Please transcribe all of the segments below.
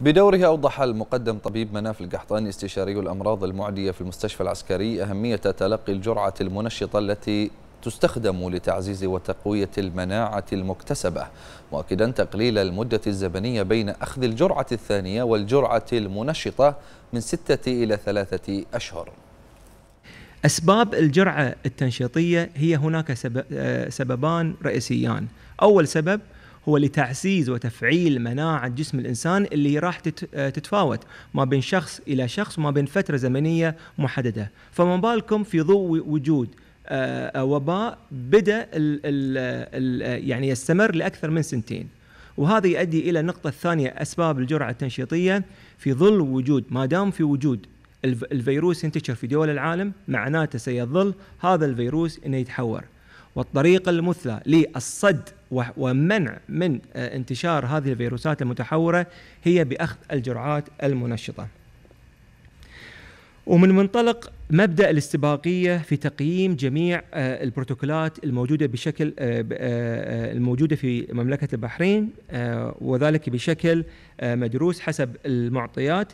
بدوره أوضح المقدم طبيب مناف القحطاني استشاري الأمراض المعدية في المستشفى العسكري أهمية تلقي الجرعة المنشطة التي تستخدم لتعزيز وتقوية المناعة المكتسبة مؤكدا تقليل المدة الزمنية بين أخذ الجرعة الثانية والجرعة المنشطة من ستة إلى ثلاثة أشهر أسباب الجرعة التنشيطية هي هناك آه، سببان رئيسيان أول سبب هو لتعزيز وتفعيل مناعة جسم الإنسان اللي راح تتفاوت ما بين شخص إلى شخص وما بين فترة زمنية محددة فما بالكم في ضوء وجود آه، آه، وباء بدا الـ الـ يعني يستمر لاكثر من سنتين وهذا يؤدي الى النقطه الثانيه اسباب الجرعه التنشيطيه في ظل وجود ما دام في وجود الفيروس ينتشر في دول العالم معناته سيظل هذا الفيروس انه يتحور والطريقة المثلى للصد ومنع من آه، انتشار هذه الفيروسات المتحورة هي بأخذ الجرعات المنشطة ومن منطلق مبدا الاستباقيه في تقييم جميع آه، البروتوكولات الموجوده بشكل آه، الموجوده في مملكه البحرين وذلك بشكل مدروس حسب المعطيات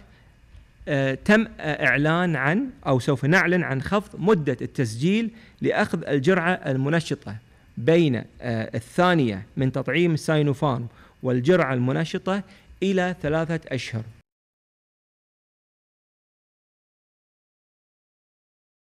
آه، تم آه، إعلان عن أو سوف نعلن عن خفض مدة التسجيل لأخذ الجرعة المنشطة بين آه، الثانية من تطعيم ساينوفارم والجرعة المنشطة إلى ثلاثة أشهر